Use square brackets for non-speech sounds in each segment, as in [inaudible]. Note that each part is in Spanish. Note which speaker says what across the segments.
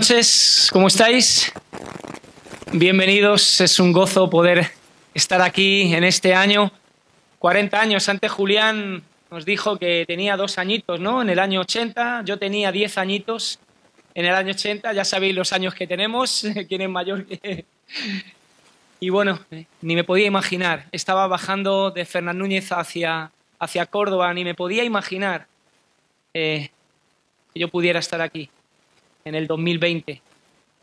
Speaker 1: noches, ¿cómo estáis? Bienvenidos, es un gozo poder estar aquí en este año. 40 años, antes Julián nos dijo que tenía dos añitos, ¿no? En el año 80, yo tenía 10 añitos en el año 80, ya sabéis los años que tenemos, [laughs] quién es mayor que... Y bueno, ni me podía imaginar, estaba bajando de Fernán Núñez hacia, hacia Córdoba, ni me podía imaginar eh, que yo pudiera estar aquí en el 2020.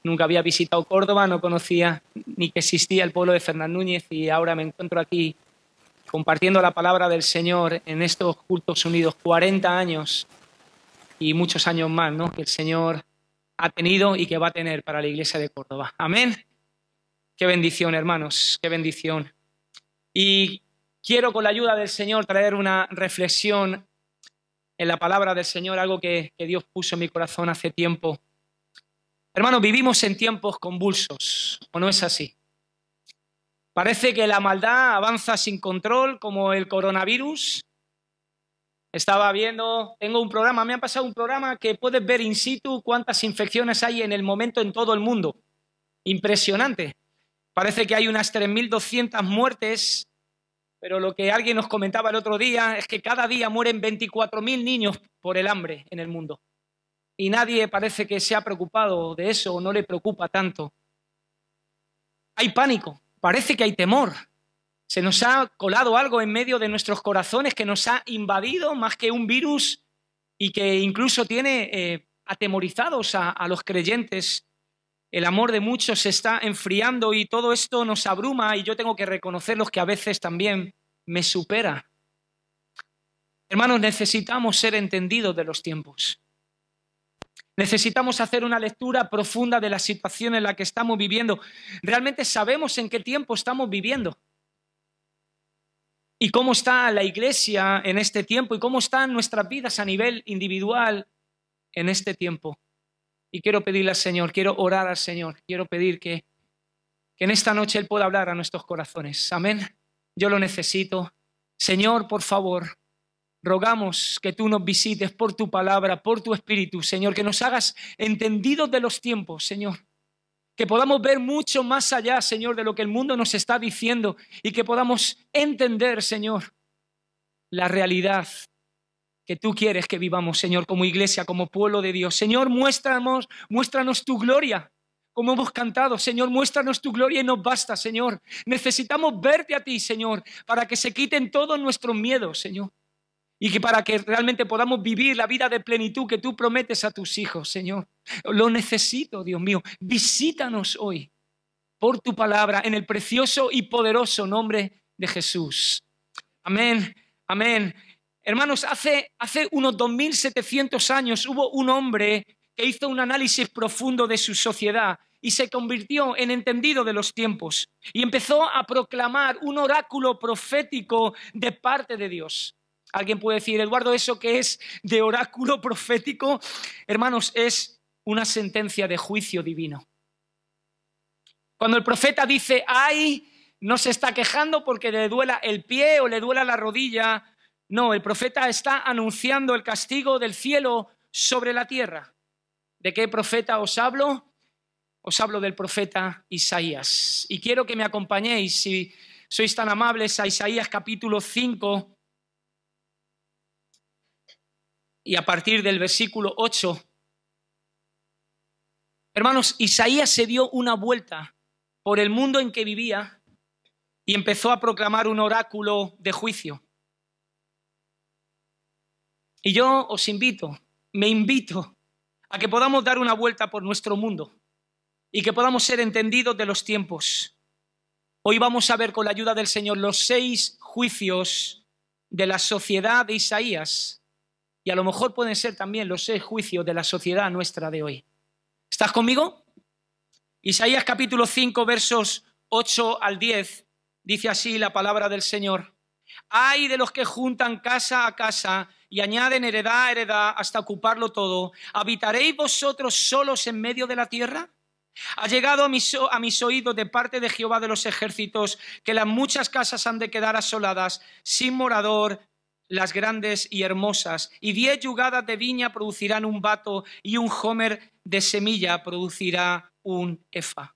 Speaker 1: Nunca había visitado Córdoba, no conocía ni que existía el pueblo de Fernán Núñez y ahora me encuentro aquí compartiendo la palabra del Señor en estos cultos unidos, 40 años y muchos años más ¿no? que el Señor ha tenido y que va a tener para la Iglesia de Córdoba. Amén. Qué bendición, hermanos, qué bendición. Y quiero con la ayuda del Señor traer una reflexión en la palabra del Señor, algo que, que Dios puso en mi corazón hace tiempo Hermano, vivimos en tiempos convulsos, ¿o no es así? Parece que la maldad avanza sin control como el coronavirus. Estaba viendo, tengo un programa, me han pasado un programa que puedes ver in situ cuántas infecciones hay en el momento en todo el mundo. Impresionante. Parece que hay unas 3.200 muertes, pero lo que alguien nos comentaba el otro día es que cada día mueren 24.000 niños por el hambre en el mundo y nadie parece que se ha preocupado de eso o no le preocupa tanto. Hay pánico, parece que hay temor. Se nos ha colado algo en medio de nuestros corazones que nos ha invadido más que un virus y que incluso tiene eh, atemorizados a, los creyentes. El amor de muchos se está enfriando y todo esto nos abruma y yo tengo que reconocer los que a veces también me supera. Hermanos, necesitamos ser entendidos de los tiempos. Necesitamos hacer una lectura profunda de la situación en la que estamos viviendo. Realmente sabemos en qué tiempo estamos viviendo. Y cómo está la iglesia en este tiempo y cómo están nuestras vidas a nivel individual en este tiempo. Y quiero pedirle al Señor, quiero orar al Señor, quiero pedir que, que en esta noche Él pueda hablar a nuestros corazones. Amén. Yo lo necesito. Señor, por favor, Rogamos que tú nos visites por tu palabra, por tu espíritu, Señor, que nos hagas entendidos de los tiempos, Señor. Que podamos ver mucho más allá, Señor, de lo que el mundo nos está diciendo y que podamos entender, Señor, la realidad que tú quieres que vivamos, Señor, como iglesia, como pueblo de Dios. Señor, muéstranos, muéstranos tu gloria, como hemos cantado. Señor, muéstranos tu gloria y nos basta, Señor. Necesitamos verte a ti, Señor, para que se quiten todos nuestros miedos, Señor. Y que para que realmente podamos vivir la vida de plenitud que tú prometes a tus hijos, Señor. Lo necesito, Dios mío. Visítanos hoy por tu palabra en el precioso y poderoso nombre de Jesús. Amén, amén. Hermanos, hace, hace unos 2.700 años hubo un hombre que hizo un análisis profundo de su sociedad y se convirtió en entendido de los tiempos y empezó a proclamar un oráculo profético de parte de Dios. Alguien puede decir, Eduardo, ¿eso que es de oráculo profético? Hermanos, es una sentencia de juicio divino. Cuando el profeta dice, ay, no se está quejando porque le duela el pie o le duela la rodilla. No, el profeta está anunciando el castigo del cielo sobre la tierra. ¿De qué profeta os hablo? Os hablo del profeta Isaías. Y quiero que me acompañéis, si sois tan amables, a Isaías capítulo 5, y a partir del versículo 8. Hermanos, Isaías se dio una vuelta por el mundo en que vivía y empezó a proclamar un oráculo de juicio. Y yo os invito, me invito a que podamos dar una vuelta por nuestro mundo y que podamos ser entendidos de los tiempos. Hoy vamos a ver con la ayuda del Señor los seis juicios de la sociedad de Isaías y a lo mejor pueden ser también los seis juicios de la sociedad nuestra de hoy. ¿Estás conmigo? Isaías capítulo 5, versos 8 al 10, dice así la palabra del Señor. Ay de los que juntan casa a casa y añaden heredad a heredad hasta ocuparlo todo. ¿Habitaréis vosotros solos en medio de la tierra? Ha llegado a mis, a mis, oídos de parte de Jehová de los ejércitos que las muchas casas han de quedar asoladas, sin morador, las grandes y hermosas, y diez yugadas de viña producirán un vato, y un homer de semilla producirá un efa.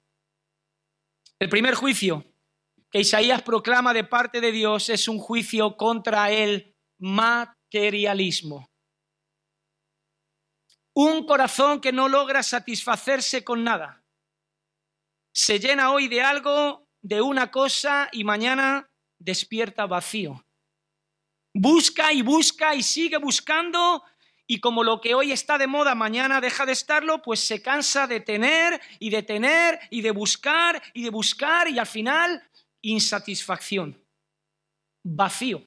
Speaker 1: El primer juicio que Isaías proclama de parte de Dios es un juicio contra el materialismo. Un corazón que no logra satisfacerse con nada. Se llena hoy de algo, de una cosa, y mañana despierta vacío busca y busca y sigue buscando y como lo que hoy está de moda mañana deja de estarlo, pues se cansa de tener y de tener y de buscar y de buscar y al final insatisfacción, vacío.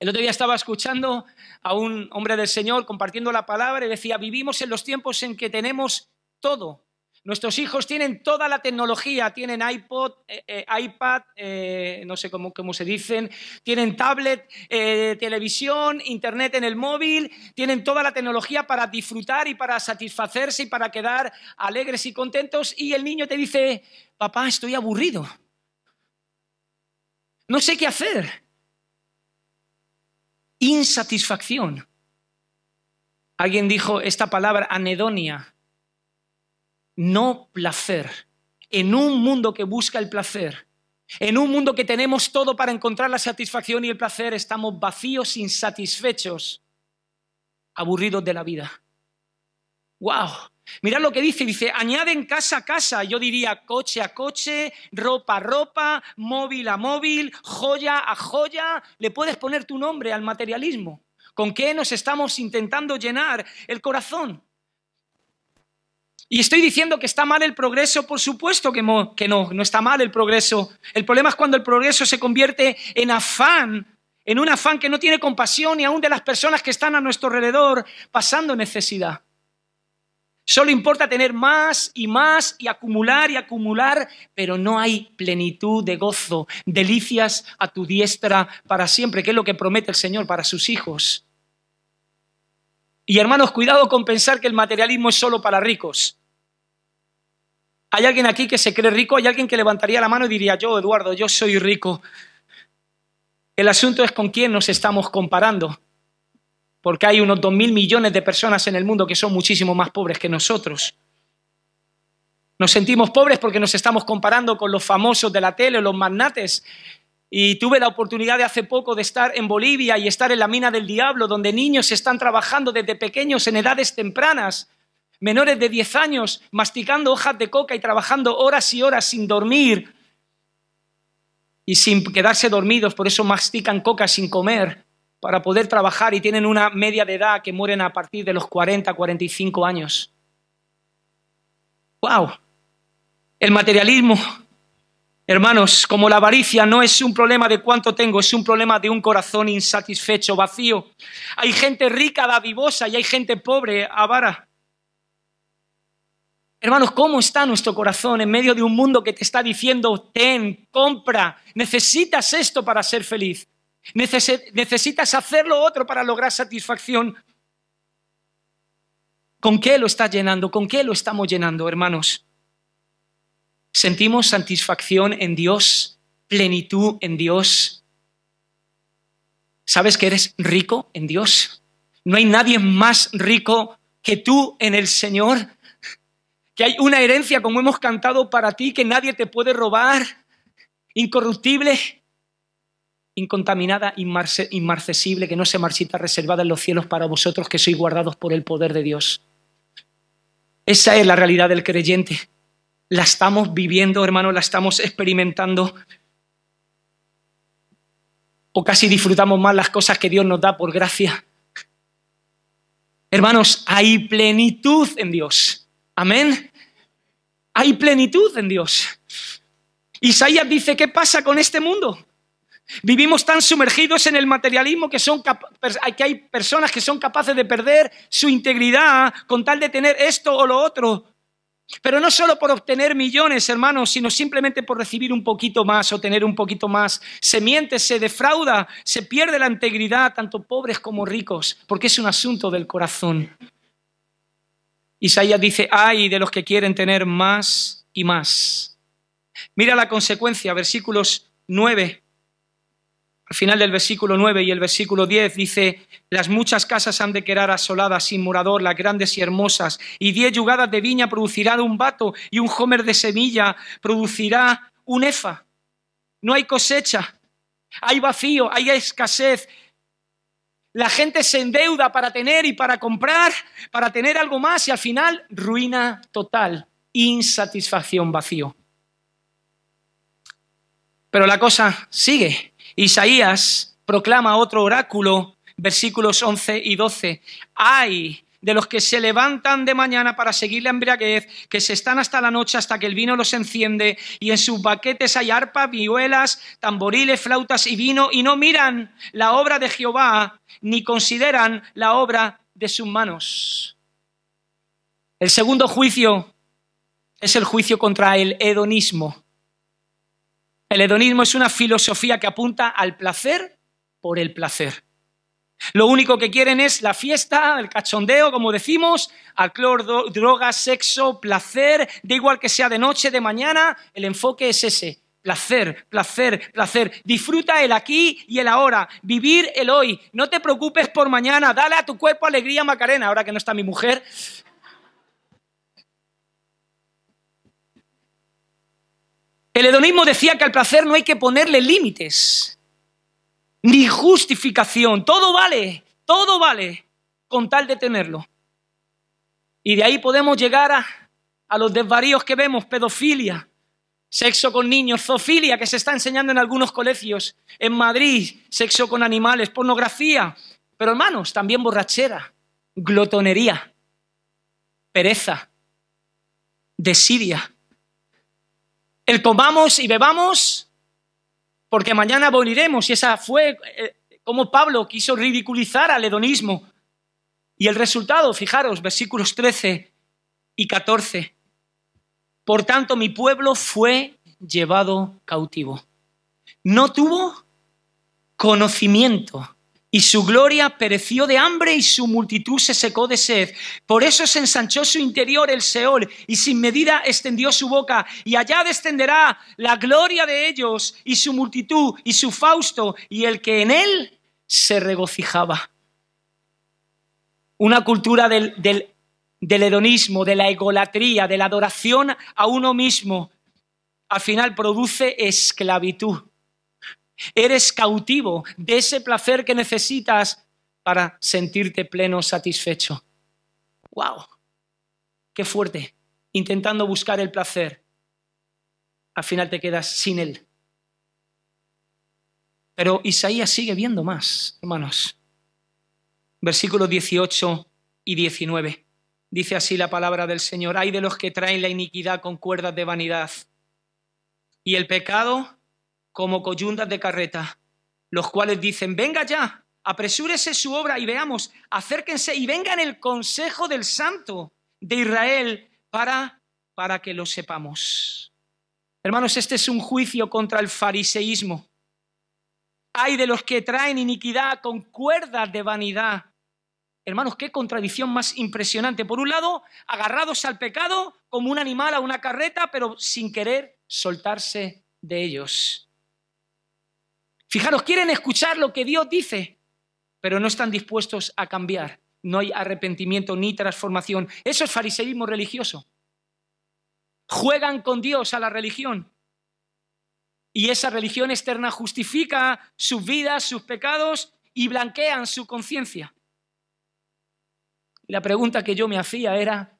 Speaker 1: El otro día estaba escuchando a un hombre del Señor compartiendo la palabra y decía, vivimos en los tiempos en que tenemos todo, Nuestros hijos tienen toda la tecnología, tienen iPod, eh, eh, iPad, eh, no sé cómo, cómo, se dicen, tienen tablet, televisión, internet en el móvil, tienen toda la tecnología para disfrutar y para satisfacerse y para quedar alegres y contentos y el niño te dice, papá, estoy aburrido, no sé qué hacer. Insatisfacción. Alguien dijo esta palabra anedonia no placer. En un mundo que busca el placer, en un mundo que tenemos todo para encontrar la satisfacción y el placer, estamos vacíos, insatisfechos, aburridos de la vida. ¡Wow! Mirad lo que dice, dice, añaden casa a casa, yo diría coche a coche, ropa a ropa, móvil a móvil, joya a joya, le puedes poner tu nombre al materialismo. ¿Con qué nos estamos intentando llenar el corazón? Y estoy diciendo que está mal el progreso, por supuesto que, no, no está mal el progreso. El problema es cuando el progreso se convierte en afán, en un afán que no tiene compasión y aún de las personas que están a nuestro alrededor pasando necesidad. Solo importa tener más y más y acumular y acumular, pero no hay plenitud de gozo, delicias a tu diestra para siempre, que es lo que promete el Señor para sus hijos. Y hermanos, cuidado con pensar que el materialismo es solo para ricos. ¿Hay alguien aquí que se cree rico? ¿Hay alguien que levantaría la mano y diría, yo, Eduardo, yo soy rico? El asunto es con quién nos estamos comparando, porque hay unos 2.000 mil millones de personas en el mundo que son muchísimo más pobres que nosotros. Nos sentimos pobres porque nos estamos comparando con los famosos de la tele, los magnates, y tuve la oportunidad de hace poco de estar en Bolivia y estar en la mina del diablo, donde niños están trabajando desde pequeños en edades tempranas, menores de 10 años, masticando hojas de coca y trabajando horas y horas sin dormir y sin quedarse dormidos, por eso mastican coca sin comer para poder trabajar y tienen una media de edad que mueren a partir de los 40, 45 años. ¡Wow! El materialismo Hermanos, como la avaricia no es un problema de cuánto tengo, es un problema de un corazón insatisfecho, vacío. Hay gente rica, dadivosa, y hay gente pobre, avara. Hermanos, ¿cómo está nuestro corazón en medio de un mundo que te está diciendo, ten, compra, necesitas esto para ser feliz? necesitas hacer lo otro para lograr satisfacción. ¿Con qué lo está llenando? ¿Con qué lo estamos llenando, hermanos? sentimos satisfacción en Dios, plenitud en Dios. ¿Sabes que eres rico en Dios? No hay nadie más rico que tú en el Señor, que hay una herencia, como hemos cantado, para ti que nadie te puede robar, incorruptible, incontaminada, inmarcesible, que no se marchita, reservada en los cielos para vosotros que sois guardados por el poder de Dios. Esa es la realidad del creyente la estamos viviendo, hermanos, la estamos experimentando. O casi disfrutamos más las cosas que Dios nos da por gracia. Hermanos, hay plenitud en Dios. Amén. Hay plenitud en Dios. Isaías dice, ¿qué pasa con este mundo? Vivimos tan sumergidos en el materialismo que, son que hay personas que son capaces de perder su integridad con tal de tener esto o lo otro. Pero no solo por obtener millones, hermanos, sino simplemente por recibir un poquito más o tener un poquito más. Se miente, se defrauda, se pierde la integridad, tanto pobres como ricos, porque es un asunto del corazón. Isaías dice, ay de los que quieren tener más y más. Mira la consecuencia, versículos 9 final del versículo 9 y el versículo 10 dice, las muchas casas han de quedar asoladas, sin morador, las grandes y hermosas, y diez yugadas de viña producirán un vato, y un homer de semilla producirá un efa. No hay cosecha, hay vacío, hay escasez. La gente se endeuda para tener y para comprar, para tener algo más, y al final ruina total, insatisfacción, vacío. Pero la cosa sigue. Isaías proclama otro oráculo, versículos 11 y 12. Hay de los que se levantan de mañana para seguir la embriaguez, que se están hasta la noche hasta que el vino los enciende, y en sus baquetes hay arpa, viuelas, tamboriles, flautas y vino, y no miran la obra de Jehová, ni consideran la obra de sus manos. El segundo juicio es el juicio contra el hedonismo. El hedonismo es una filosofía que apunta al placer por el placer. Lo único que quieren es la fiesta, el cachondeo, como decimos, al cloro, droga, sexo, placer, da igual que sea de noche, de mañana, el enfoque es ese. Placer, placer, placer. Disfruta el aquí y el ahora. Vivir el hoy. No te preocupes por mañana. Dale a tu cuerpo alegría, Macarena. Ahora que no está mi mujer, El hedonismo decía que al placer no hay que ponerle límites, ni justificación. Todo vale, todo vale con tal de tenerlo. Y de ahí podemos llegar a, los desvaríos que vemos, pedofilia, sexo con niños, zoofilia que se está enseñando en algunos colegios, en Madrid, sexo con animales, pornografía, pero hermanos, también borrachera, glotonería, pereza, desidia, el comamos y bebamos, porque mañana moriremos. Y esa fue eh, como Pablo quiso ridiculizar al hedonismo. Y el resultado, fijaros, versículos 13 y 14. Por tanto, mi pueblo fue llevado cautivo. No tuvo conocimiento y su gloria pereció de hambre y su multitud se secó de sed. Por eso se ensanchó su interior el Seol y sin medida extendió su boca y allá descenderá la gloria de ellos y su multitud y su fausto y el que en él se regocijaba. Una cultura del, hedonismo, de la egolatría, de la adoración a uno mismo, al final produce esclavitud Eres cautivo de ese placer que necesitas para sentirte pleno, satisfecho. ¡Wow! ¡Qué fuerte! Intentando buscar el placer, al final te quedas sin él. Pero Isaías sigue viendo más, hermanos. Versículos 18 y 19. Dice así la palabra del Señor. Hay de los que traen la iniquidad con cuerdas de vanidad. Y el pecado como coyundas de carreta, los cuales dicen, venga ya, apresúrese su obra y veamos, acérquense y vengan el consejo del santo de Israel para, para que lo sepamos. Hermanos, este es un juicio contra el fariseísmo. Hay de los que traen iniquidad con cuerdas de vanidad. Hermanos, qué contradicción más impresionante. Por un lado, agarrados al pecado como un animal a una carreta, pero sin querer soltarse de ellos. Fijaros, quieren escuchar lo que Dios dice, pero no están dispuestos a cambiar. No hay arrepentimiento ni transformación. Eso es fariseísmo religioso. Juegan con Dios a la religión. Y esa religión externa justifica sus vidas, sus pecados y blanquean su conciencia. La pregunta que yo me hacía era,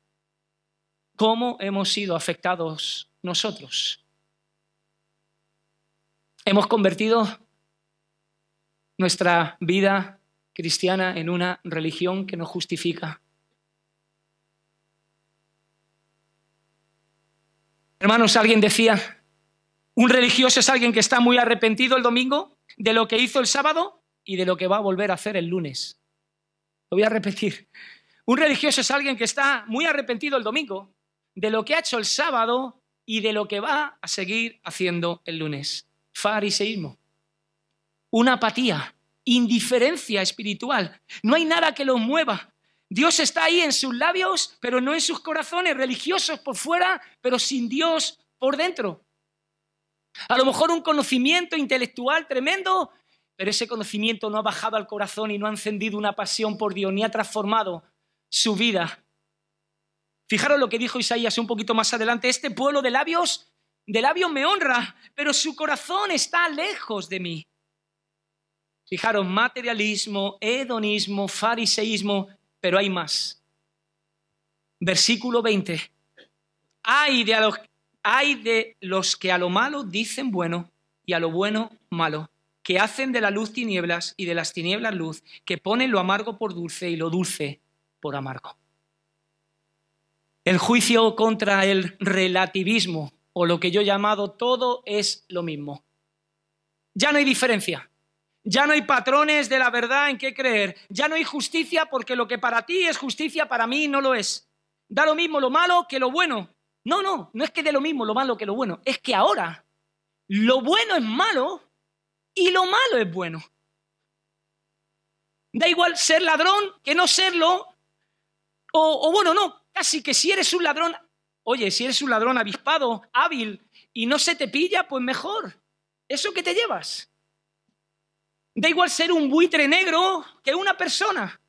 Speaker 1: ¿cómo hemos sido afectados nosotros? ¿Hemos convertido nuestra vida cristiana en una religión que no justifica. Hermanos, alguien decía, un religioso es alguien que está muy arrepentido el domingo de lo que hizo el sábado y de lo que va a volver a hacer el lunes. Lo voy a repetir. Un religioso es alguien que está muy arrepentido el domingo de lo que ha hecho el sábado y de lo que va a seguir haciendo el lunes. Fariseísmo una apatía, indiferencia espiritual. No hay nada que los mueva. Dios está ahí en sus labios, pero no en sus corazones, religiosos por fuera, pero sin Dios por dentro. A lo mejor un conocimiento intelectual tremendo, pero ese conocimiento no ha bajado al corazón y no ha encendido una pasión por Dios, ni ha transformado su vida. Fijaros lo que dijo Isaías un poquito más adelante, este pueblo de labios, de labios me honra, pero su corazón está lejos de mí. Fijaros, materialismo, hedonismo, fariseísmo, pero hay más. Versículo 20. Hay de, los, hay de los que a lo malo dicen bueno y a lo bueno malo, que hacen de la luz tinieblas y de las tinieblas luz, que ponen lo amargo por dulce y lo dulce por amargo. El juicio contra el relativismo, o lo que yo he llamado todo es lo mismo. Ya no hay diferencia. Ya no hay patrones de la verdad en qué creer. Ya no hay justicia porque lo que para ti es justicia, para mí no lo es. Da lo mismo lo malo que lo bueno. No, no, no es que dé lo mismo lo malo que lo bueno. Es que ahora lo bueno es malo y lo malo es bueno. Da igual ser ladrón que no serlo. O, o bueno, no, casi que si eres un ladrón, oye, si eres un ladrón avispado, hábil y no se te pilla, pues mejor. Eso qué te llevas. Da igual ser un buitre negro que una persona.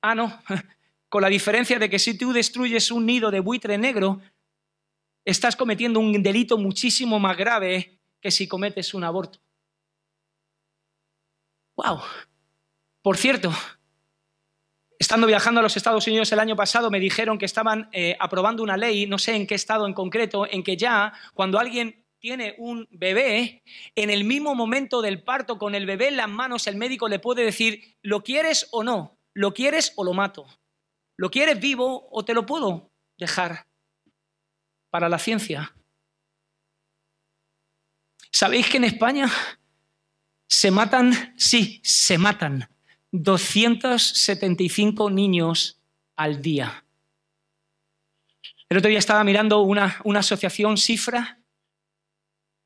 Speaker 1: Ah, no, [laughs] con la diferencia de que si tú destruyes un nido de buitre negro, estás cometiendo un delito muchísimo más grave que si cometes un aborto. ¡Wow! Por cierto, estando viajando a los Estados Unidos el año pasado, me dijeron que estaban eh, aprobando una ley, no sé en qué estado en concreto, en que ya cuando alguien tiene un bebé, en el mismo momento del parto, con el bebé en las manos, el médico le puede decir, ¿lo quieres o no? ¿Lo quieres o lo mato? ¿Lo quieres vivo o te lo puedo dejar para la ciencia? ¿Sabéis que en España se matan, sí, se matan 275 niños al día? El otro día estaba mirando una, una asociación, cifra,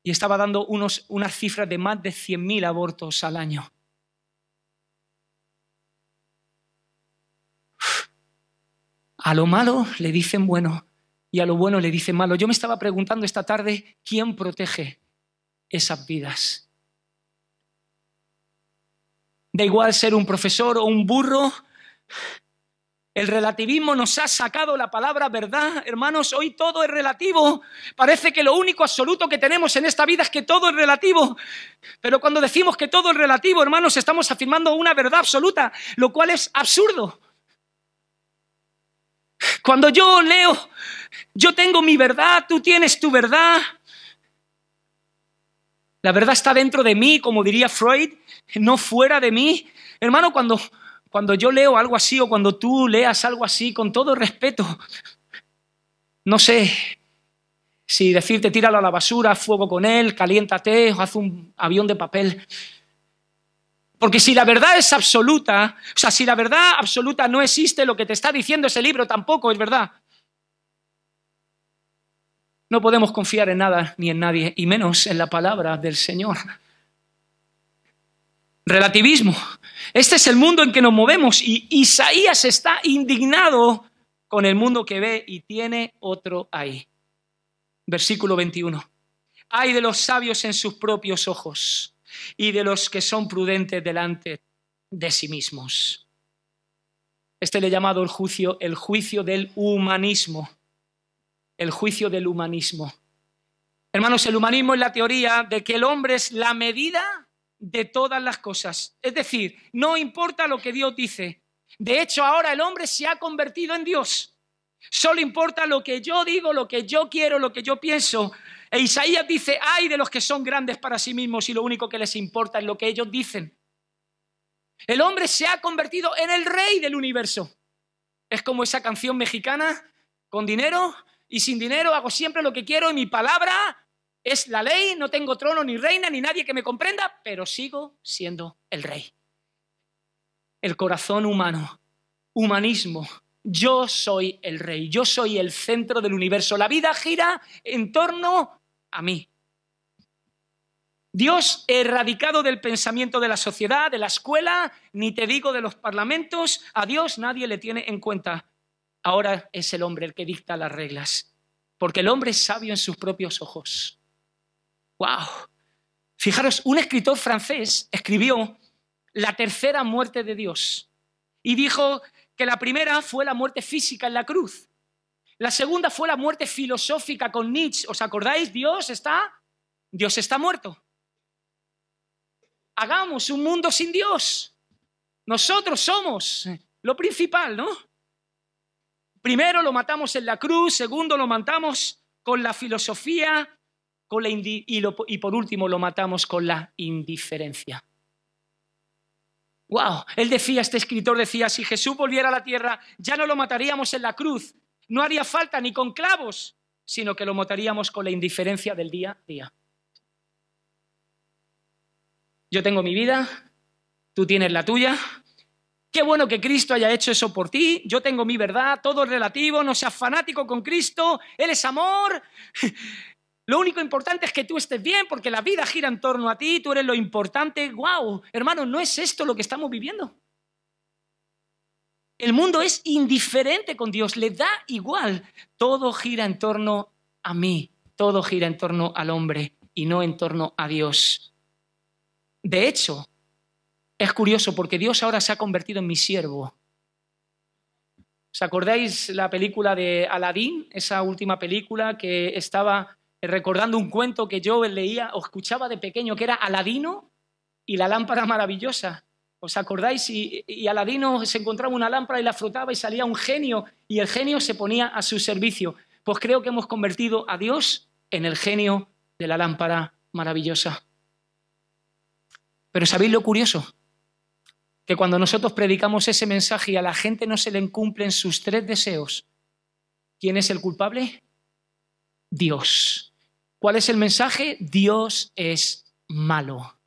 Speaker 1: y estaba dando unos, una cifra de más de 100.000 abortos al año. A lo malo le dicen bueno y a lo bueno le dicen malo. Yo me estaba preguntando esta tarde quién protege esas vidas. Da igual ser un profesor o un burro el relativismo nos ha sacado la palabra verdad, hermanos, hoy todo es relativo. Parece que lo único absoluto que tenemos en esta vida es que todo es relativo. Pero cuando decimos que todo es relativo, hermanos, estamos afirmando una verdad absoluta, lo cual es absurdo. Cuando yo leo, yo tengo mi verdad, tú tienes tu verdad. La verdad está dentro de mí, como diría Freud, no fuera de mí. Hermano, cuando cuando yo leo algo así o cuando tú leas algo así, con todo respeto, no sé si decirte tíralo a la basura, fuego con él, caliéntate o haz un avión de papel. Porque si la verdad es absoluta, o sea, si la verdad absoluta no existe, lo que te está diciendo ese libro tampoco es verdad. No podemos confiar en nada ni en nadie, y menos en la palabra del Señor. Relativismo. Este es el mundo en que nos movemos y Isaías está indignado con el mundo que ve y tiene otro ahí. Versículo 21. Hay de los sabios en sus propios ojos y de los que son prudentes delante de sí mismos. Este le he llamado el juicio, el juicio del humanismo. El juicio del humanismo. Hermanos, el humanismo es la teoría de que el hombre es la medida de todas las cosas. Es decir, no importa lo que Dios dice. De hecho, ahora el hombre se ha convertido en Dios. Solo importa lo que yo digo, lo que yo quiero, lo que yo pienso. E Isaías dice, ay de los que son grandes para sí mismos y lo único que les importa es lo que ellos dicen. El hombre se ha convertido en el rey del universo. Es como esa canción mexicana, con dinero y sin dinero hago siempre lo que quiero y mi palabra es la ley, no tengo trono ni reina ni nadie que me comprenda, pero sigo siendo el rey. El corazón humano, humanismo. Yo soy el rey, yo soy el centro del universo. La vida gira en torno a mí. Dios erradicado del pensamiento de la sociedad, de la escuela, ni te digo de los parlamentos, a Dios nadie le tiene en cuenta. Ahora es el hombre el que dicta las reglas, porque el hombre es sabio en sus propios ojos. ¡Wow! Fijaros, un escritor francés escribió la tercera muerte de Dios y dijo que la primera fue la muerte física en la cruz. La segunda fue la muerte filosófica con Nietzsche. ¿Os acordáis? Dios está Dios está muerto. Hagamos un mundo sin Dios. Nosotros somos lo principal, ¿no? Primero lo matamos en la cruz, segundo lo matamos con la filosofía y, y por último lo matamos con la indiferencia. Wow, él decía, este escritor decía, si Jesús volviera a la tierra, ya no lo mataríamos en la cruz, no haría falta ni con clavos, sino que lo mataríamos con la indiferencia del día a día. Yo tengo mi vida, tú tienes la tuya. Qué bueno que Cristo haya hecho eso por ti. Yo tengo mi verdad, todo es relativo, no seas fanático con Cristo, Él es amor. Lo único importante es que tú estés bien porque la vida gira en torno a ti, tú eres lo importante. ¡Guau! Hermano, no es esto lo que estamos viviendo. El mundo es indiferente con Dios, le da igual. Todo gira en torno a mí, todo gira en torno al hombre y no en torno a Dios. De hecho, es curioso porque Dios ahora se ha convertido en mi siervo. ¿Os acordáis la película de Aladín, esa última película que estaba recordando un cuento que yo leía o escuchaba de pequeño, que era Aladino y la lámpara maravillosa. ¿Os acordáis? Y, Aladino se encontraba una lámpara y la frotaba y salía un genio y el genio se ponía a su servicio. Pues creo que hemos convertido a Dios en el genio de la lámpara maravillosa. Pero ¿sabéis lo curioso? Que cuando nosotros predicamos ese mensaje y a la gente no se le cumplen sus tres deseos, ¿quién es el culpable? Dios. ¿Cuál es el mensaje? Dios es malo.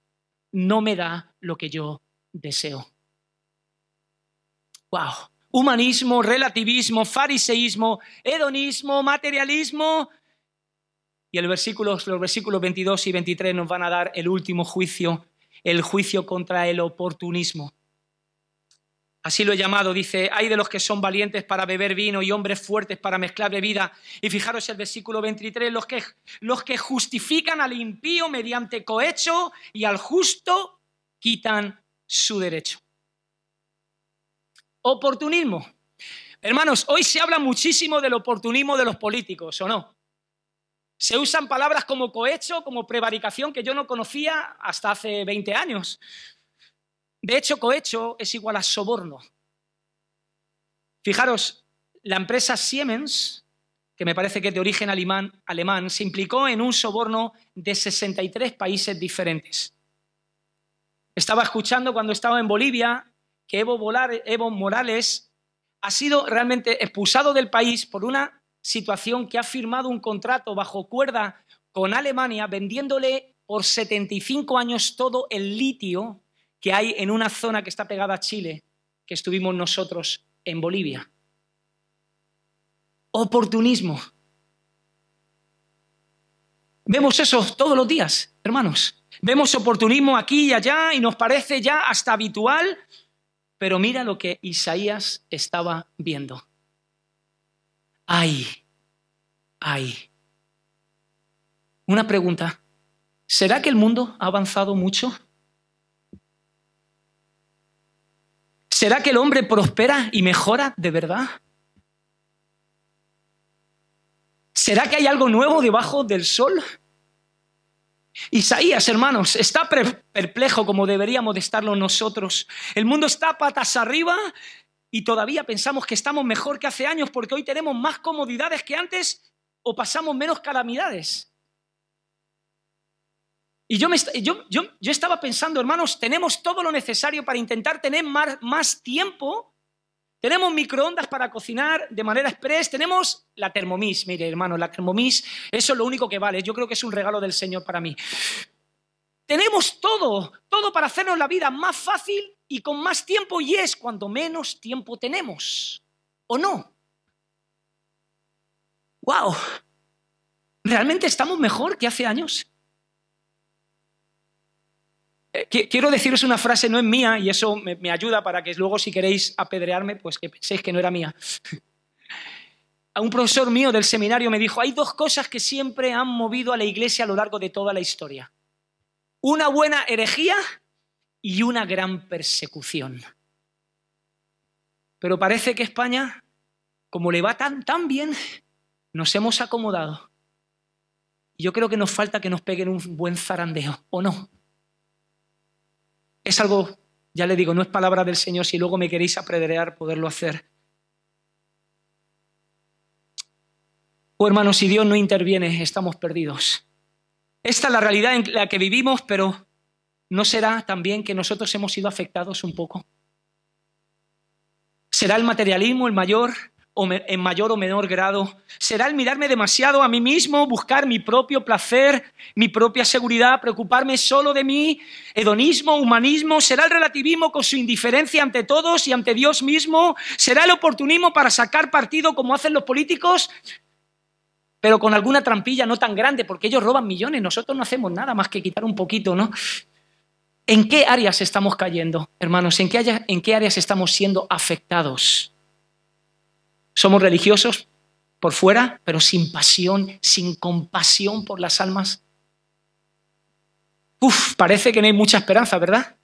Speaker 1: No me da lo que yo deseo. Wow. Humanismo, relativismo, fariseísmo, hedonismo, materialismo. Y el versículo, los versículos 22 y 23 nos van a dar el último juicio, el juicio contra el oportunismo. Así lo he llamado, dice, hay de los que son valientes para beber vino y hombres fuertes para mezclar bebida. Y fijaros el versículo 23, los que, los que justifican al impío mediante cohecho y al justo quitan su derecho. Oportunismo. Hermanos, hoy se habla muchísimo del oportunismo de los políticos, ¿o no? Se usan palabras como cohecho, como prevaricación, que yo no conocía hasta hace 20 años. De hecho, cohecho es igual a soborno. Fijaros, la empresa Siemens, que me parece que es de origen alemán, alemán se implicó en un soborno de 63 países diferentes. Estaba escuchando cuando estaba en Bolivia que Evo, Evo Morales ha sido realmente expulsado del país por una situación que ha firmado un contrato bajo cuerda con Alemania vendiéndole por 75 años todo el litio que hay en una zona que está pegada a Chile, que estuvimos nosotros en Bolivia. Oportunismo. Vemos eso todos los días, hermanos. Vemos oportunismo aquí y allá y nos parece ya hasta habitual, pero mira lo que Isaías estaba viendo. Hay, hay. Una pregunta. ¿Será que el mundo ha avanzado mucho? ¿Será que el hombre prospera y mejora de verdad? ¿Será que hay algo nuevo debajo del sol? Isaías, hermanos, está perplejo como deberíamos de estarlo nosotros. El mundo está patas arriba y todavía pensamos que estamos mejor que hace años porque hoy tenemos más comodidades que antes o pasamos menos calamidades. Y yo, estaba pensando, hermanos, tenemos todo lo necesario para intentar tener más, tiempo. Tenemos microondas para cocinar de manera express. Tenemos la Thermomix. Mire, hermano, la Thermomix, eso es lo único que vale. Yo creo que es un regalo del Señor para mí. Tenemos todo, todo para hacernos la vida más fácil y con más tiempo y es cuando menos tiempo tenemos. ¿O no? ¡Wow! ¿Realmente estamos mejor que hace años? Eh, quiero deciros una frase, no es mía, y eso me, ayuda para que luego si queréis apedrearme, pues que penséis que no era mía. [laughs] A un profesor mío del seminario me dijo, hay dos cosas que siempre han movido a la iglesia a lo largo de toda la historia. Una buena herejía y una gran persecución. Pero parece que España, como le va tan, tan bien, nos hemos acomodado. Yo creo que nos falta que nos peguen un buen zarandeo, ¿o no? Es algo, ya le digo, no es palabra del Señor. Si luego me queréis apredrear, poderlo hacer. Oh, hermanos, si Dios no interviene, estamos perdidos. Esta es la realidad en la que vivimos, pero ¿no será también que nosotros hemos sido afectados un poco? ¿Será el materialismo el mayor o en mayor o menor grado. Será el mirarme demasiado a mí mismo, buscar mi propio placer, mi propia seguridad, preocuparme solo de mí, hedonismo, humanismo. Será el relativismo con su indiferencia ante todos y ante Dios mismo. Será el oportunismo para sacar partido como hacen los políticos, pero con alguna trampilla no tan grande, porque ellos roban millones, nosotros no hacemos nada más que quitar un poquito, ¿no? ¿En qué áreas estamos cayendo, hermanos? en qué áreas estamos siendo afectados? Somos religiosos por fuera, pero sin pasión, sin compasión por las almas. Uf, parece que no hay mucha esperanza, ¿verdad?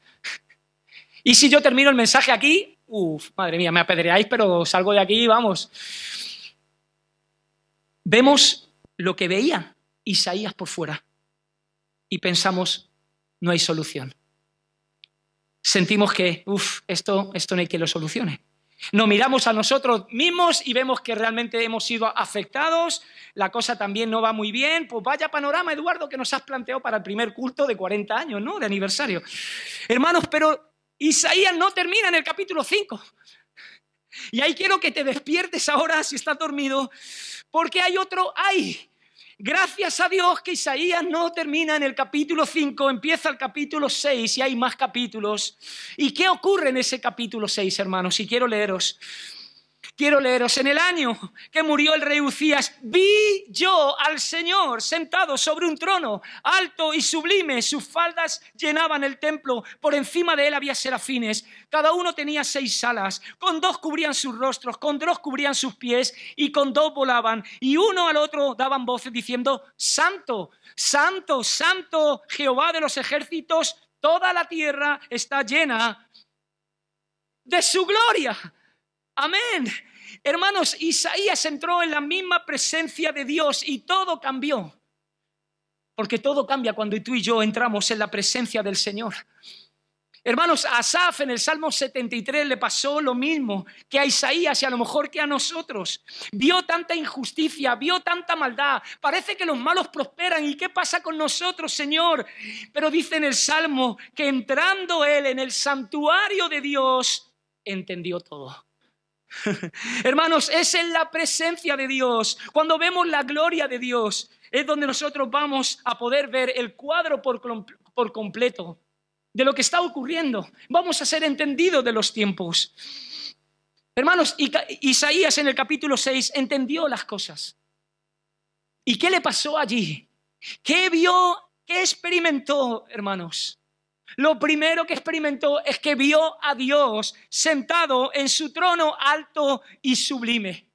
Speaker 1: Y si yo termino el mensaje aquí, uf, madre mía, me apedreáis, pero salgo de aquí y vamos. Vemos lo que veía Isaías por fuera y pensamos, no hay solución. Sentimos que, uf, esto, esto no hay que lo solucione. Nos miramos a nosotros mismos y vemos que realmente hemos sido afectados, la cosa también no va muy bien, pues vaya panorama, Eduardo, que nos has planteado para el primer culto de 40 años, ¿no? De aniversario. Hermanos, pero Isaías no termina en el capítulo 5. Y ahí quiero que te despiertes ahora si estás dormido, porque hay otro ay Gracias a Dios que Isaías no termina en el capítulo 5, empieza el capítulo 6 y hay más capítulos. ¿Y qué ocurre en ese capítulo 6, hermanos? Si quiero leeros Quiero leeros, en el año que murió el rey Ucías, vi yo al Señor sentado sobre un trono alto y sublime, sus faldas llenaban el templo, por encima de él había serafines, cada uno tenía seis alas, con dos cubrían sus rostros, con dos cubrían sus pies y con dos volaban, y uno al otro daban voces diciendo, Santo, Santo, Santo, Jehová de los ejércitos, toda la tierra está llena de su gloria. Amén. Hermanos, Isaías entró en la misma presencia de Dios y todo cambió. Porque todo cambia cuando tú y yo entramos en la presencia del Señor. Hermanos, a Asaf en el Salmo 73 le pasó lo mismo que a Isaías y a lo mejor que a nosotros. Vio tanta injusticia, vio tanta maldad. Parece que los malos prosperan. ¿Y qué pasa con nosotros, Señor? Pero dice en el Salmo que entrando él en el santuario de Dios, entendió todo. [laughs] Hermanos, es en la presencia de Dios, cuando vemos la gloria de Dios, es donde nosotros vamos a poder ver el cuadro por, completo de lo que está ocurriendo. Vamos a ser entendidos de los tiempos. Hermanos, Isaías en el capítulo 6 entendió las cosas. ¿Y qué le pasó allí? ¿Qué vio? ¿Qué experimentó, hermanos? lo primero que experimentó es que vio a Dios sentado en su trono alto y sublime.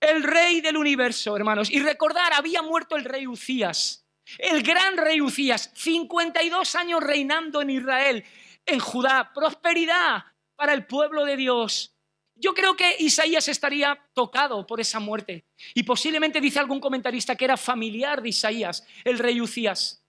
Speaker 1: El rey del universo, hermanos. Y recordar, había muerto el rey Ucías, el gran rey Ucías, 52 años reinando en Israel, en Judá, prosperidad para el pueblo de Dios. Yo creo que Isaías estaría tocado por esa muerte. Y posiblemente dice algún comentarista que era familiar de Isaías, el rey Ucías.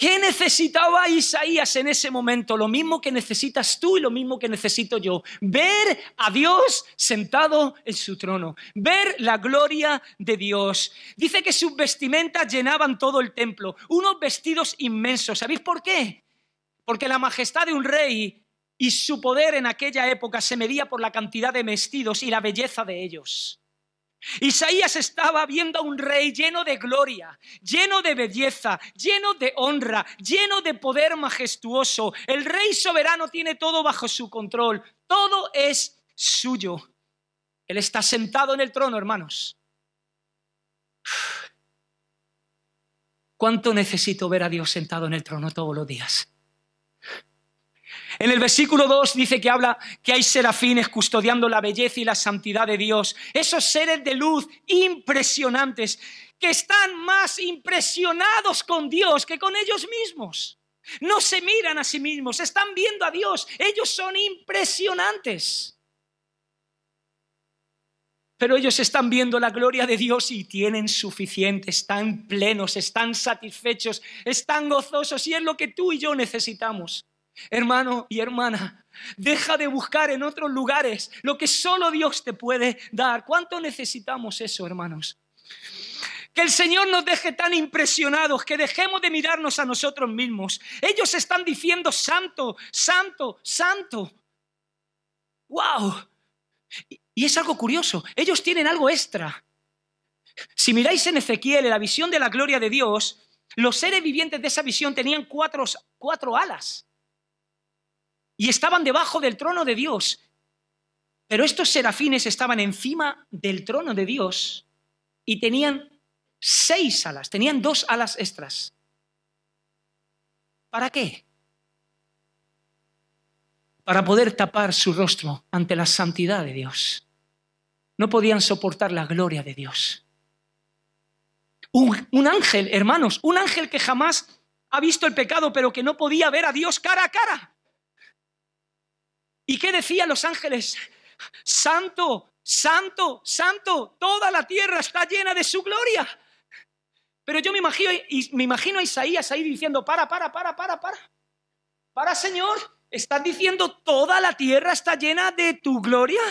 Speaker 1: ¿Qué necesitaba Isaías en ese momento? Lo mismo que necesitas tú y lo mismo que necesito yo. Ver a Dios sentado en su trono, ver la gloria de Dios. Dice que sus vestimentas llenaban todo el templo, unos vestidos inmensos. ¿Sabéis por qué? Porque la majestad de un rey y su poder en aquella época se medía por la cantidad de vestidos y la belleza de ellos. Isaías estaba viendo a un rey lleno de gloria, lleno de belleza, lleno de honra, lleno de poder majestuoso. El rey soberano tiene todo bajo su control, todo es suyo. Él está sentado en el trono, hermanos. ¿Cuánto necesito ver a Dios sentado en el trono todos los días? En el versículo 2 dice que habla que hay serafines custodiando la belleza y la santidad de Dios. Esos seres de luz impresionantes que están más impresionados con Dios que con ellos mismos. No se miran a sí mismos, están viendo a Dios. Ellos son impresionantes. Pero ellos están viendo la gloria de Dios y tienen suficiente, están plenos, están satisfechos, están gozosos y es lo que tú y yo necesitamos. Hermano y hermana, deja de buscar en otros lugares lo que solo Dios te puede dar. ¿Cuánto necesitamos eso, hermanos? Que el Señor nos deje tan impresionados, que dejemos de mirarnos a nosotros mismos. Ellos están diciendo, santo, santo, santo. ¡Wow! Y es algo curioso, ellos tienen algo extra. Si miráis en Ezequiel, la visión de la gloria de Dios, los seres vivientes de esa visión tenían cuatro, cuatro alas y estaban debajo del trono de Dios. Pero estos serafines estaban encima del trono de Dios y tenían seis alas, tenían dos alas extras. ¿Para qué? Para poder tapar su rostro ante la santidad de Dios. No podían soportar la gloria de Dios. Un, ángel, hermanos, un ángel que jamás ha visto el pecado, pero que no podía ver a Dios cara a cara. ¿Y qué decían los ángeles? Santo, santo, santo, toda la tierra está llena de su gloria. Pero yo me imagino, me imagino a Isaías ahí diciendo, para, para, para, para, para. Para, Señor, estás diciendo, toda la tierra está llena de tu gloria.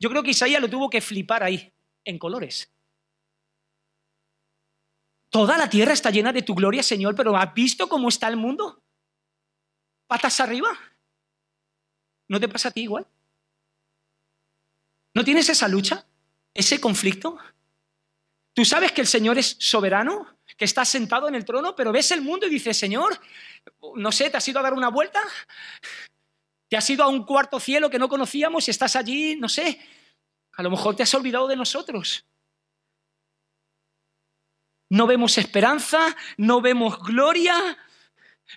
Speaker 1: Yo creo que Isaías lo tuvo que flipar ahí, en colores. Toda la tierra está llena de tu gloria, Señor, pero ¿has visto cómo está el mundo? Patas arriba. ¿No te pasa a ti igual? ¿No tienes esa lucha? ¿Ese conflicto? ¿Tú sabes que el Señor es soberano? ¿Que está sentado en el trono? Pero ves el mundo y dices, Señor, no sé, ¿te has ido a dar una vuelta? ¿Te has ido a un cuarto cielo que no conocíamos y estás allí? No sé. A lo mejor te has olvidado de nosotros. No vemos esperanza, no vemos gloria,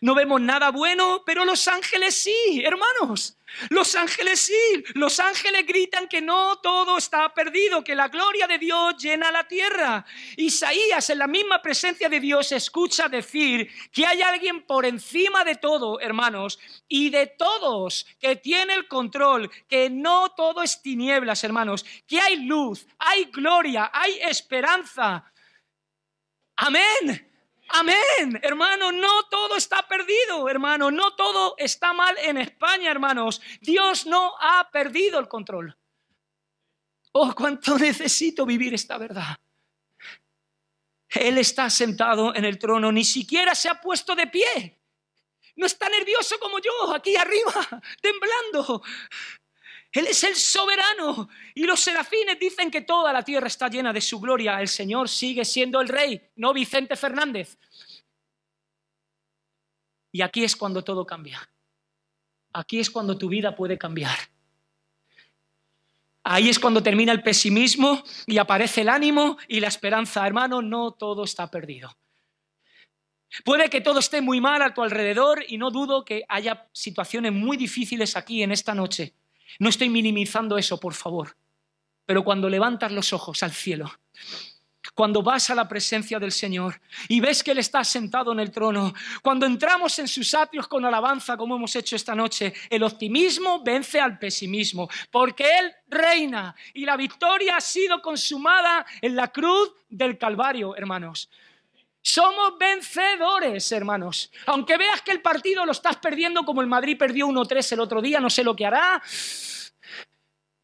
Speaker 1: no vemos nada bueno, pero los ángeles sí, hermanos. Los ángeles sí, los ángeles gritan que no todo está perdido, que la gloria de Dios llena la tierra. Isaías en la misma presencia de Dios escucha decir que hay alguien por encima de todo, hermanos, y de todos, que tiene el control, que no todo es tinieblas, hermanos, que hay luz, hay gloria, hay esperanza. Amén. Amén, hermano, no todo está perdido, hermano, no todo está mal en España, hermanos. Dios no ha perdido el control. Oh, cuánto [laughs] necesito vivir esta verdad. Él está sentado en el trono, ni siquiera se ha puesto de pie. No está nervioso como yo, aquí arriba, temblando. Él es el soberano. Y los serafines dicen que toda la tierra está llena de su gloria. El Señor sigue siendo el rey, no Vicente Fernández. Y aquí es cuando todo cambia. Aquí es cuando tu vida puede cambiar. Ahí es cuando termina el pesimismo y aparece el ánimo y la esperanza. Hermano, no todo está perdido. Puede que todo esté muy mal a tu alrededor y no dudo que haya situaciones muy difíciles aquí en esta noche. No estoy minimizando eso, por favor. Pero cuando levantas los ojos al cielo, cuando vas a la presencia del Señor y ves que Él está sentado en el trono, cuando entramos en sus atrios con alabanza, como hemos hecho esta noche, el optimismo vence al pesimismo, porque Él reina y la victoria ha sido consumada en la cruz del Calvario, hermanos. Somos vencedores, hermanos. Aunque veas que el partido lo estás perdiendo como el Madrid perdió 1-3 el otro día, no sé lo que hará,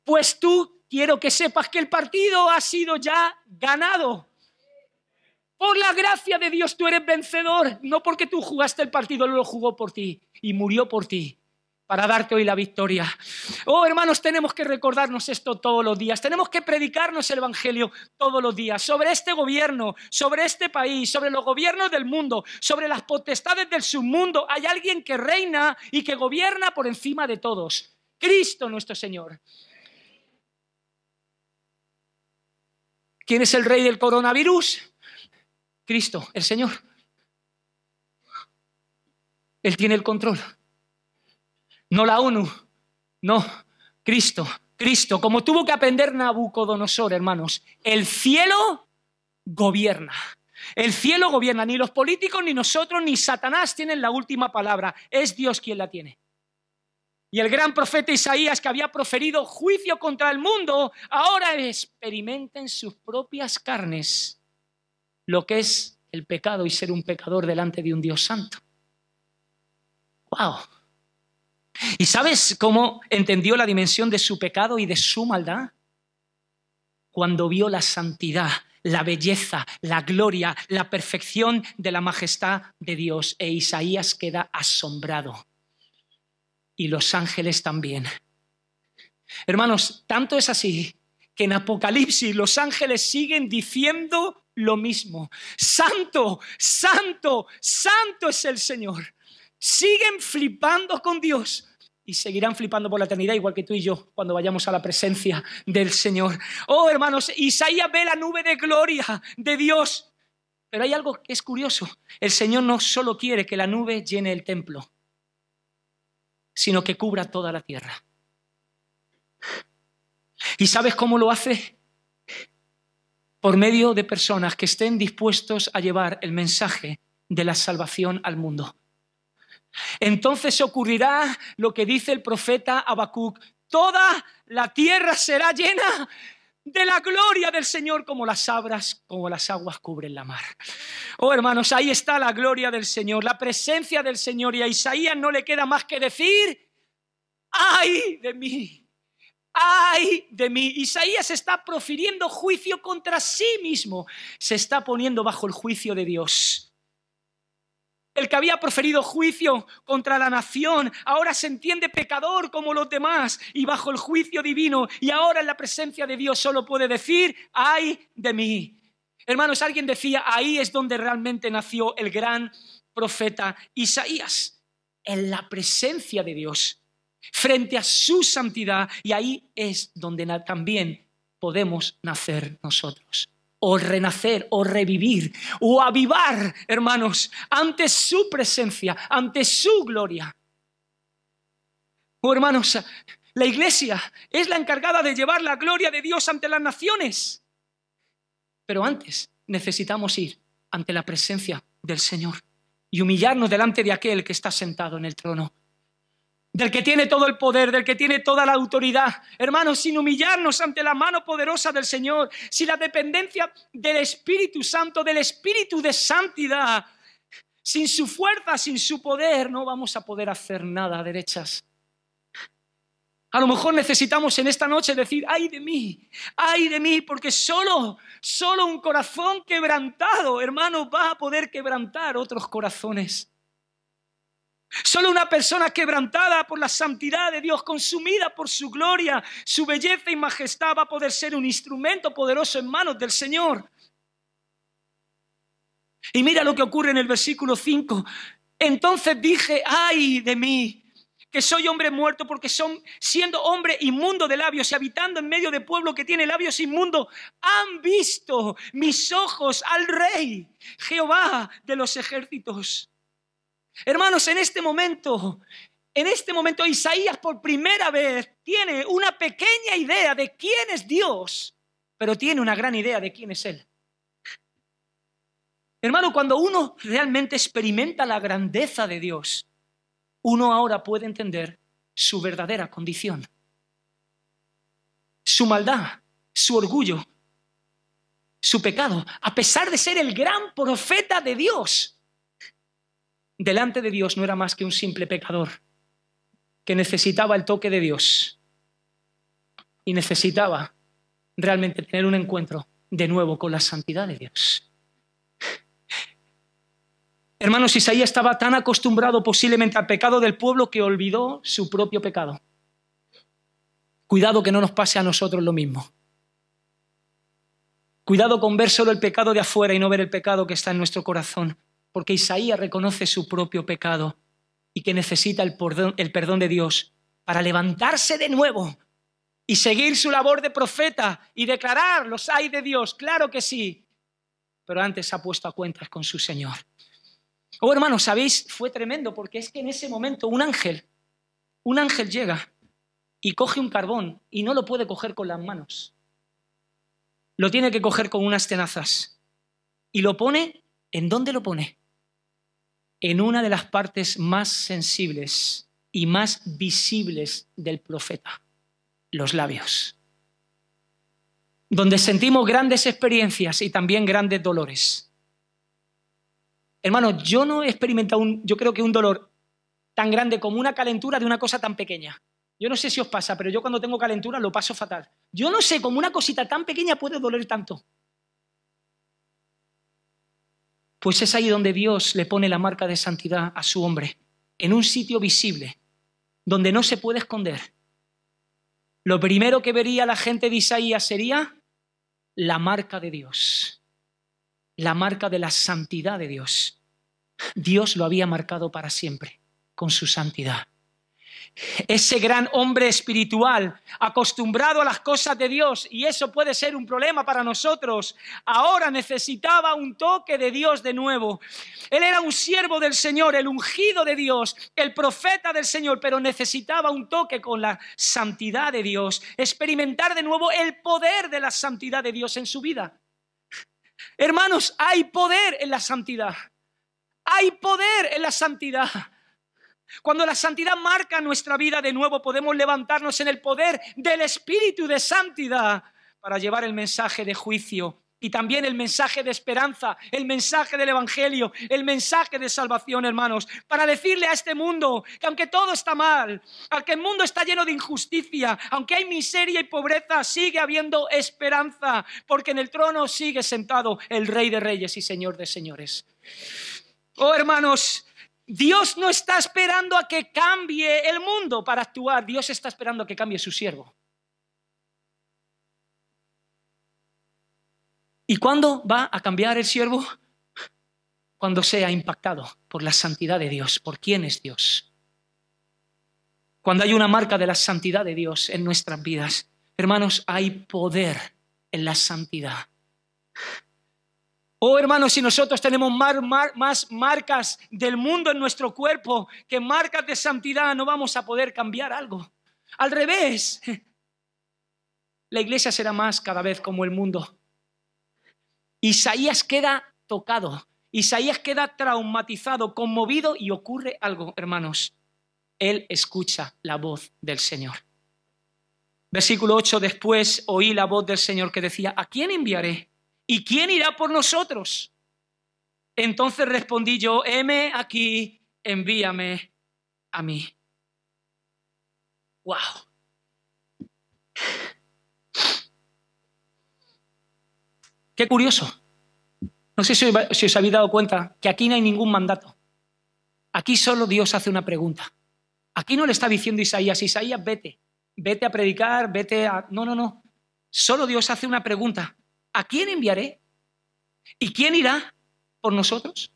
Speaker 1: pues tú quiero que sepas que el partido ha sido ya ganado. Por la gracia de Dios tú eres vencedor, no porque tú jugaste el partido, lo jugó por ti y murió por ti para darte hoy la victoria. Oh, hermanos, tenemos que recordarnos esto todos los días. Tenemos que predicarnos el Evangelio todos los días sobre este gobierno, sobre este país, sobre los gobiernos del mundo, sobre las potestades del submundo. Hay alguien que reina y que gobierna por encima de todos. Cristo nuestro Señor. ¿Quién es el rey del coronavirus? Cristo, el Señor. Él tiene el control no la ONU, no, Cristo, Cristo. Como tuvo que aprender Nabucodonosor, hermanos, el cielo gobierna. El cielo gobierna, ni los políticos, ni nosotros, ni Satanás tienen la última palabra. Es Dios quien la tiene. Y el gran profeta Isaías, que había proferido juicio contra el mundo, ahora experimenta en sus propias carnes lo que es el pecado y ser un pecador delante de un Dios santo. ¡Wow! ¿Y sabes cómo entendió la dimensión de su pecado y de su maldad? Cuando vio la santidad, la belleza, la gloria, la perfección de la majestad de Dios. E Isaías queda asombrado. Y los ángeles también. Hermanos, tanto es así que en Apocalipsis los ángeles siguen diciendo lo mismo. Santo, santo, santo es el Señor siguen flipando con Dios y seguirán flipando por la eternidad, igual que tú y yo, cuando vayamos a la presencia del Señor. Oh, hermanos, Isaías ve la nube de gloria de Dios. Pero hay algo que es curioso. El Señor no solo quiere que la nube llene el templo, sino que cubra toda la tierra. ¿Y sabes cómo lo hace? Por medio de personas que estén dispuestos a llevar el mensaje de la salvación al mundo. Entonces ocurrirá lo que dice el profeta Habacuc: toda la tierra será llena de la gloria del Señor como las como las aguas cubren la mar. Oh hermanos, ahí está la gloria del Señor, la presencia del Señor. Y a Isaías no le queda más que decir, ay de mí, ay de mí. Isaías está profiriendo juicio contra sí mismo, se está poniendo bajo el juicio de Dios. El que había proferido juicio contra la nación, ahora se entiende pecador como los demás y bajo el juicio divino, y ahora en la presencia de Dios solo puede decir, ay de mí. Hermanos, alguien decía, ahí es donde realmente nació el gran profeta Isaías, en la presencia de Dios, frente a su santidad, y ahí es donde también podemos nacer nosotros o renacer o revivir o avivar, hermanos, ante su presencia, ante su gloria. Oh, hermanos, la iglesia es la encargada de llevar la gloria de Dios ante las naciones. Pero antes necesitamos ir ante la presencia del Señor y humillarnos delante de aquel que está sentado en el trono del que tiene todo el poder, del que tiene toda la autoridad. Hermanos, sin humillarnos ante la mano poderosa del Señor, sin la dependencia del Espíritu Santo, del Espíritu de Santidad, sin su fuerza, sin su poder, no vamos a poder hacer nada derechas. A lo mejor necesitamos en esta noche decir, ay de mí, ay de mí, porque solo, solo un corazón quebrantado, hermano, va a poder quebrantar otros corazones. Solo una persona quebrantada por la santidad de Dios, consumida por su gloria, su belleza y majestad, va a poder ser un instrumento poderoso en manos del Señor. Y mira lo que ocurre en el versículo 5. Entonces dije, ay de mí, que soy hombre muerto, porque son, siendo hombre inmundo de labios y habitando en medio de pueblo que tiene labios inmundos, han visto mis ojos al Rey, Jehová de los ejércitos. Hermanos, en este momento, en este momento Isaías por primera vez tiene una pequeña idea de quién es Dios, pero tiene una gran idea de quién es Él. Hermano, cuando uno realmente experimenta la grandeza de Dios, uno ahora puede entender su verdadera condición, su maldad, su orgullo, su pecado, a pesar de ser el gran profeta de Dios delante de Dios no era más que un simple pecador que necesitaba el toque de Dios y necesitaba realmente tener un encuentro de nuevo con la santidad de Dios. Hermanos, Isaías estaba tan acostumbrado posiblemente al pecado del pueblo que olvidó su propio pecado. Cuidado que no nos pase a nosotros lo mismo. Cuidado con ver solo el pecado de afuera y no ver el pecado que está en nuestro corazón porque Isaías reconoce su propio pecado y que necesita el perdón, de Dios para levantarse de nuevo y seguir su labor de profeta y declarar los hay de Dios, claro que sí, pero antes ha puesto a cuentas con su Señor. Oh hermano, sabéis, fue tremendo porque es que en ese momento un ángel, un ángel llega y coge un carbón y no lo puede coger con las manos, lo tiene que coger con unas tenazas y lo pone, ¿en dónde lo pone? en una de las partes más sensibles y más visibles del profeta, los labios, donde sentimos grandes experiencias y también grandes dolores. Hermano, yo no he experimentado, un, yo creo que un dolor tan grande como una calentura de una cosa tan pequeña. Yo no sé si os pasa, pero yo cuando tengo calentura lo paso fatal. Yo no sé cómo una cosita tan pequeña puede doler tanto. Pues es ahí donde Dios le pone la marca de santidad a su hombre, en un sitio visible, donde no se puede esconder. Lo primero que vería la gente de Isaías sería la marca de Dios, la marca de la santidad de Dios. Dios lo había marcado para siempre con su santidad. Ese gran hombre espiritual, acostumbrado a las cosas de Dios, y eso puede ser un problema para nosotros, ahora necesitaba un toque de Dios de nuevo. Él era un siervo del Señor, el ungido de Dios, el profeta del Señor, pero necesitaba un toque con la santidad de Dios, experimentar de nuevo el poder de la santidad de Dios en su vida. Hermanos, hay poder en la santidad. Hay poder en la santidad. Cuando la santidad marca nuestra vida de nuevo, podemos levantarnos en el poder del Espíritu de Santidad para llevar el mensaje de juicio y también el mensaje de esperanza, el mensaje del Evangelio, el mensaje de salvación, hermanos, para decirle a este mundo que aunque todo está mal, aunque el mundo está lleno de injusticia, aunque hay miseria y pobreza, sigue habiendo esperanza, porque en el trono sigue sentado el Rey de Reyes y Señor de Señores. Oh, hermanos, Dios no está esperando a que cambie el mundo para actuar, Dios está esperando a que cambie su siervo. ¿Y cuándo va a cambiar el siervo? Cuando sea impactado por la santidad de Dios, por quién es Dios. Cuando hay una marca de la santidad de Dios en nuestras vidas, hermanos, hay poder en la santidad. Oh hermanos, si nosotros tenemos más marcas del mundo en nuestro cuerpo que marcas de santidad, no vamos a poder cambiar algo. Al revés, la iglesia será más cada vez como el mundo. Isaías queda tocado, Isaías queda traumatizado, conmovido y ocurre algo, hermanos. Él escucha la voz del Señor. Versículo 8, después oí la voz del Señor que decía, ¿a quién enviaré? ¿Y quién irá por nosotros? Entonces respondí yo, heme aquí, envíame a mí. ¡Wow! Qué curioso. No sé si os habéis dado cuenta que aquí no hay ningún mandato. Aquí solo Dios hace una pregunta. Aquí no le está diciendo Isaías, Isaías, vete, vete a predicar, vete a... No, no, no. Solo Dios hace una pregunta. ¿a quién enviaré? ¿Y quién irá por nosotros?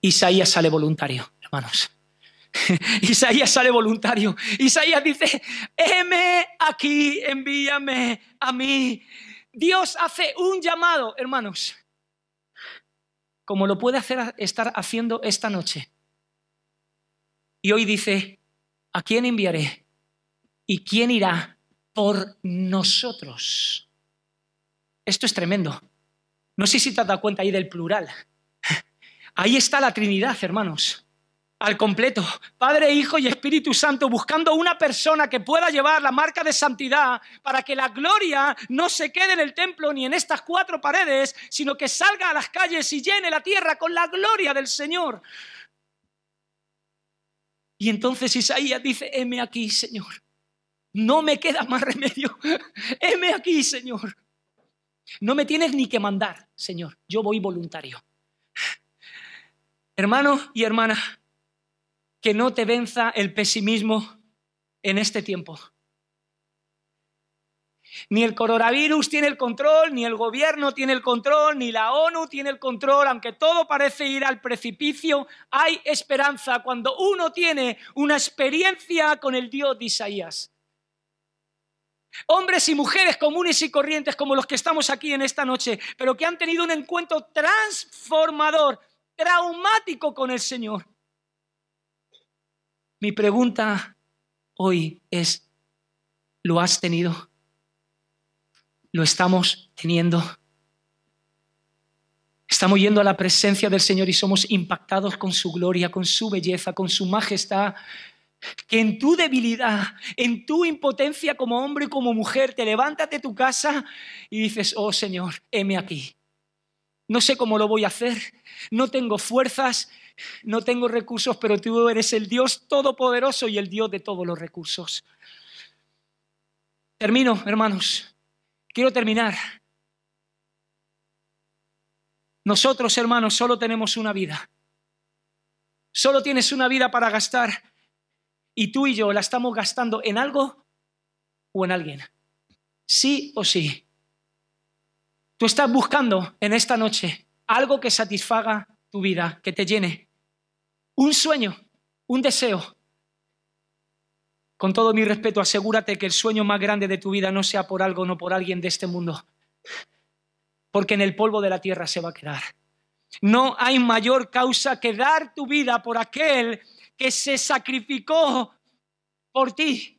Speaker 1: Isaías sale voluntario, hermanos. [laughs] Isaías sale voluntario. Isaías dice, heme aquí, envíame a mí. Dios hace un llamado, hermanos, como lo puede hacer, estar haciendo esta noche. Y hoy dice, ¿a quién enviaré? ¿Y quién irá por nosotros. Esto es tremendo. No sé si te has dado cuenta ahí del plural. Ahí está la Trinidad, hermanos, al completo. Padre, Hijo y Espíritu Santo, buscando una persona que pueda llevar la marca de santidad para que la gloria no se quede en el templo ni en estas cuatro paredes, sino que salga a las calles y llene la tierra con la gloria del Señor. Y entonces Isaías dice, heme aquí, Señor. No me queda más remedio. [laughs] Heme aquí, Señor. No me tienes ni que mandar, Señor. Yo voy voluntario. hermano y hermana, que no te venza el pesimismo en este tiempo. Ni el coronavirus tiene el control, ni el gobierno tiene el control, ni la ONU tiene el control, aunque todo parece ir al precipicio, hay esperanza cuando uno tiene una experiencia con el Dios de Isaías. Hombres y mujeres comunes y corrientes como los que estamos aquí en esta noche, pero que han tenido un encuentro transformador, traumático con el Señor. Mi pregunta hoy es, ¿lo has tenido? ¿Lo estamos teniendo? Estamos yendo a la presencia del Señor y somos impactados con su gloria, con su belleza, con su majestad, que en tu debilidad, en tu impotencia como hombre y como mujer, te levantas de tu casa y dices, oh Señor, heme aquí. No sé cómo lo voy a hacer, no tengo fuerzas, no tengo recursos, pero tú eres el Dios todopoderoso y el Dios de todos los recursos. Termino, hermanos. Quiero terminar. Nosotros, hermanos, solo tenemos una vida. Solo tienes una vida para gastar y tú y yo la estamos gastando en algo o en alguien. Sí o sí. Tú estás buscando en esta noche algo que satisfaga tu vida, que te llene. Un sueño, un deseo. Con todo mi respeto, asegúrate que el sueño más grande de tu vida no sea por algo, no por alguien de este mundo, porque en el polvo de la tierra se va a quedar. No hay mayor causa que dar tu vida por aquel que se sacrificó por ti,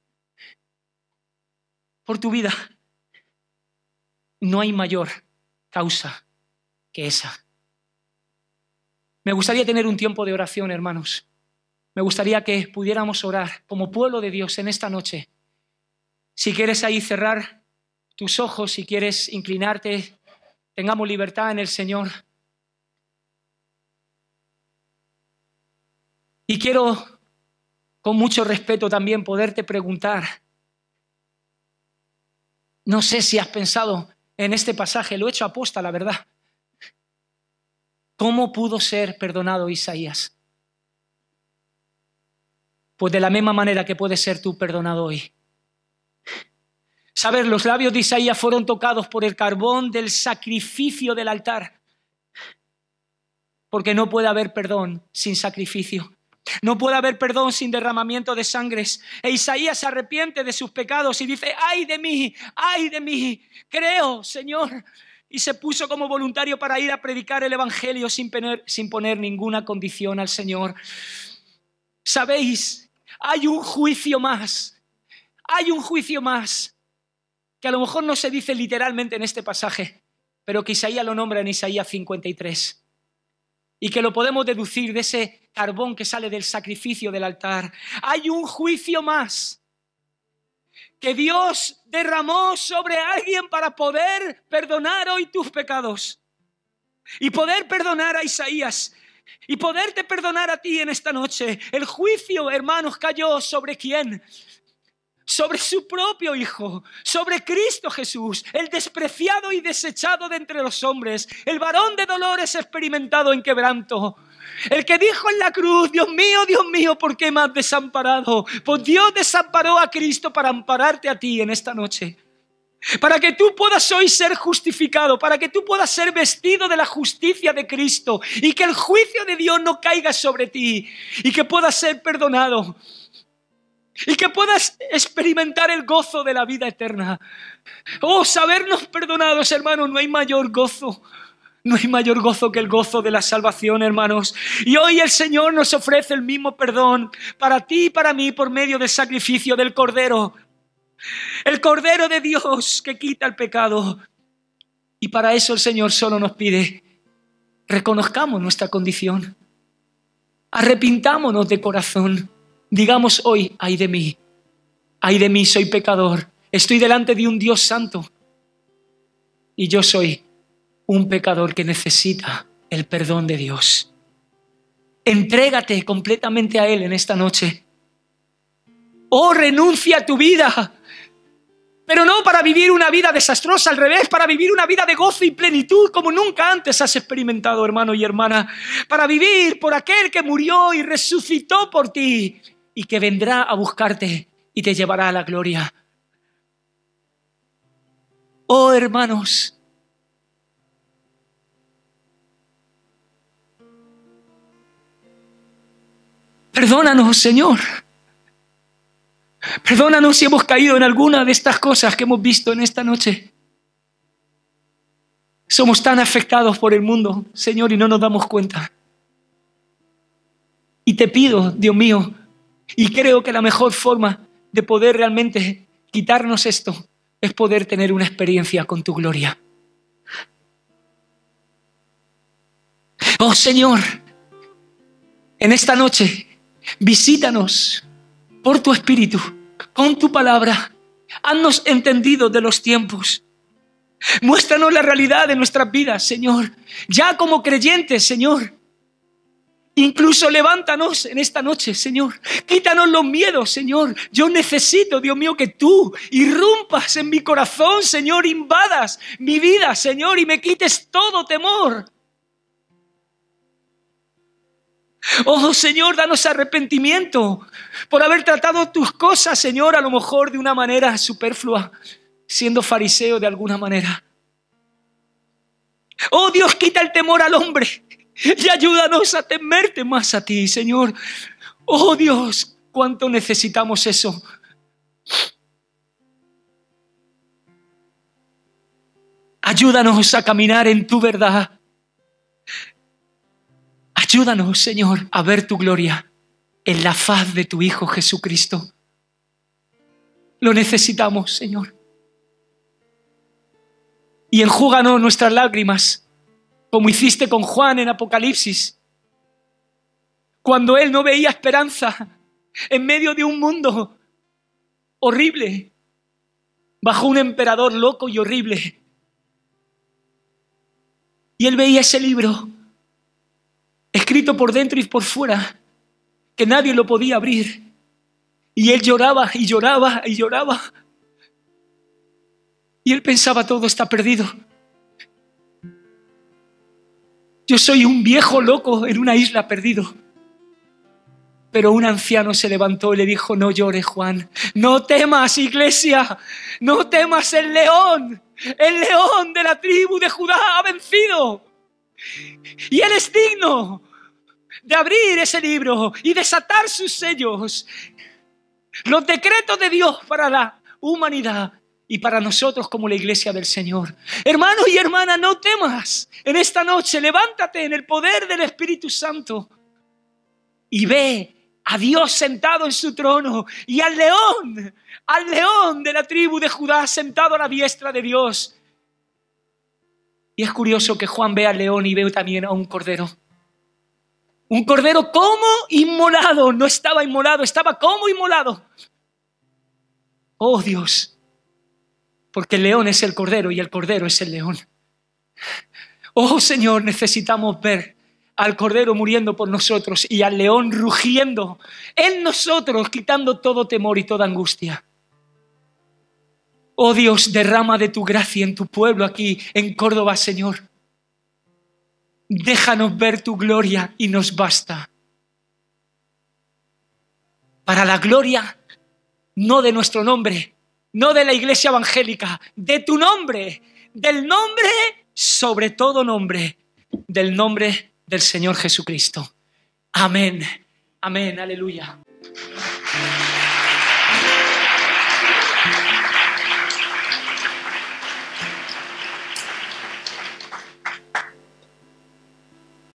Speaker 1: por tu vida. No hay mayor causa que esa. Me gustaría tener un tiempo de oración, hermanos. Me gustaría que pudiéramos orar como pueblo de Dios en esta noche. Si quieres ahí cerrar tus ojos, si quieres inclinarte, tengamos libertad en el Señor. Y quiero, con mucho respeto también, poderte preguntar, no sé si has pensado en este pasaje, lo he hecho aposta, la verdad. ¿Cómo pudo ser perdonado Isaías? Pues de la misma manera que puedes ser tú perdonado hoy. Saber, los labios de Isaías fueron tocados por el carbón del sacrificio del altar, porque no puede haber perdón sin sacrificio. No puede haber perdón sin derramamiento de sangres. E Isaías se arrepiente de sus pecados y dice, ay de mí, ay de mí, creo, Señor. Y se puso como voluntario para ir a predicar el Evangelio sin poner, sin poner ninguna condición al Señor. Sabéis, hay un juicio más, hay un juicio más, que a lo mejor no se dice literalmente en este pasaje, pero que Isaías lo nombra en Isaías 53 y que lo podemos deducir de ese carbón que sale del sacrificio del altar. Hay un juicio más que Dios derramó sobre alguien para poder perdonar hoy tus pecados y poder perdonar a Isaías y poderte perdonar a ti en esta noche. El juicio, hermanos, cayó sobre quién? sobre su propio Hijo, sobre Cristo Jesús, el despreciado y desechado de entre los hombres, el varón de dolores experimentado en quebranto. El que dijo en la cruz, Dios mío, Dios mío, ¿por qué me has desamparado? Pues Dios desamparó a Cristo para ampararte a ti en esta noche. Para que tú puedas hoy ser justificado, para que tú puedas ser vestido de la justicia de Cristo y que el juicio de Dios no caiga sobre ti y que puedas ser perdonado y que puedas experimentar el gozo de la vida eterna. Oh, sabernos perdonados, hermanos, no hay mayor gozo. No hay mayor gozo que el gozo de la salvación, hermanos. Y hoy el Señor nos ofrece el mismo perdón para ti y para mí por medio del sacrificio del Cordero. El Cordero de Dios que quita el pecado. Y para eso el Señor solo nos pide, reconozcamos nuestra condición, arrepintámonos de corazón Digamos hoy, ay de mí, ay de mí, soy pecador, estoy delante de un Dios santo y yo soy un pecador que necesita el perdón de Dios. Entrégate completamente a Él en esta noche. Oh, renuncia a tu vida, pero no para vivir una vida desastrosa, al revés, para vivir una vida de gozo y plenitud como nunca antes has experimentado, hermano y hermana, para vivir por aquel que murió y resucitó por ti y que vendrá a buscarte y te llevará a la gloria. Oh hermanos, perdónanos Señor. Perdónanos si hemos caído en alguna de estas cosas que hemos visto en esta noche. Somos tan afectados por el mundo, Señor, y no nos damos cuenta. Y te pido, Dios mío, y creo que la mejor forma de poder realmente quitarnos esto es poder tener una experiencia con tu gloria. Oh Señor, en esta noche visítanos por tu espíritu, con tu palabra. Haznos entendido de los tiempos. Muéstranos la realidad de nuestras vidas, Señor. Ya como creyentes, Señor, Incluso levántanos en esta noche, Señor. Quítanos los miedos, Señor. Yo necesito, Dios mío, que tú irrumpas en mi corazón, Señor, invadas mi vida, Señor, y me quites todo temor. Oh Señor, danos arrepentimiento por haber tratado tus cosas, Señor, a lo mejor de una manera superflua, siendo fariseo de alguna manera. Oh Dios, quita el temor al hombre y ayúdanos a temerte más a ti, Señor. Oh Dios, cuánto necesitamos eso. Ayúdanos a caminar en tu verdad. Ayúdanos, Señor, a ver tu gloria en la faz de tu Hijo Jesucristo. Lo necesitamos, Señor. Y enjúganos nuestras lágrimas como hiciste con Juan en Apocalipsis, cuando él no veía esperanza en medio de un mundo horrible, bajo un emperador loco y horrible. Y él veía ese libro, escrito por dentro y por fuera, que nadie lo podía abrir. Y él lloraba y lloraba y lloraba. Y él pensaba, todo está perdido. Yo soy un viejo loco en una isla perdido. Pero un anciano se levantó y le dijo, no llores Juan, no temas iglesia, no temas el león, el león de la tribu de Judá ha vencido. Y él es digno de abrir ese libro y desatar sus sellos, los decretos de Dios para la humanidad y para nosotros como la iglesia del Señor. Hermano y hermana, no temas. En esta noche levántate en el poder del Espíritu Santo y ve a Dios sentado en su trono y al león, al león de la tribu de Judá sentado a la diestra de Dios. Y es curioso que Juan vea al león y ve también a un cordero. Un cordero como inmolado, no estaba inmolado, estaba como inmolado. Oh Dios, porque el león es el cordero y el cordero es el león. Oh Señor, necesitamos ver al cordero muriendo por nosotros y al león rugiendo en nosotros, quitando todo temor y toda angustia. Oh Dios, derrama de tu gracia en tu pueblo aquí, en Córdoba, Señor. Déjanos ver tu gloria y nos basta. Para la gloria, no de nuestro nombre, no de la iglesia evangélica, de tu nombre, del nombre sobre todo nombre, del nombre del Señor Jesucristo. Amén, amén, aleluya.